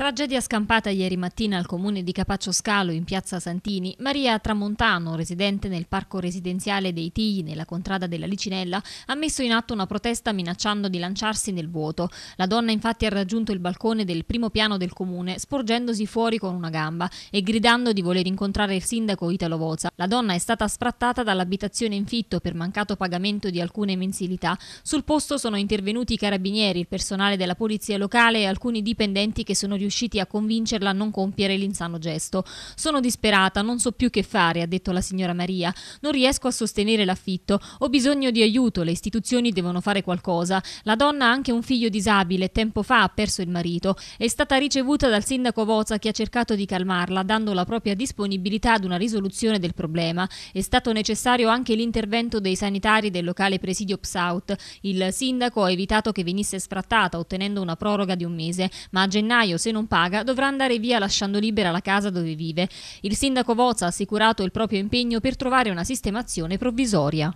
Tragedia scampata ieri mattina al comune di Capaccio Scalo in piazza Santini, Maria Tramontano, residente nel parco residenziale dei Tigli nella contrada della Licinella, ha messo in atto una protesta minacciando di lanciarsi nel vuoto. La donna infatti ha raggiunto il balcone del primo piano del comune, sporgendosi fuori con una gamba e gridando di voler incontrare il sindaco Italo Voza. La donna è stata sfrattata dall'abitazione in fitto per mancato pagamento di alcune mensilità. Sul posto sono intervenuti i carabinieri, il personale della polizia locale e alcuni dipendenti che sono riusciti riusciti a convincerla a non compiere l'insano gesto. Sono disperata, non so più che fare, ha detto la signora Maria. Non riesco a sostenere l'affitto, ho bisogno di aiuto, le istituzioni devono fare qualcosa. La donna ha anche un figlio disabile, tempo fa ha perso il marito. È stata ricevuta dal sindaco Voza che ha cercato di calmarla, dando la propria disponibilità ad una risoluzione del problema. È stato necessario anche l'intervento dei sanitari del locale presidio Psaut. Il sindaco ha evitato che venisse sfrattata, ottenendo una proroga di un mese, ma a gennaio, se non non paga dovrà andare via lasciando libera la casa dove vive. Il sindaco Vozza ha assicurato il proprio impegno per trovare una sistemazione provvisoria.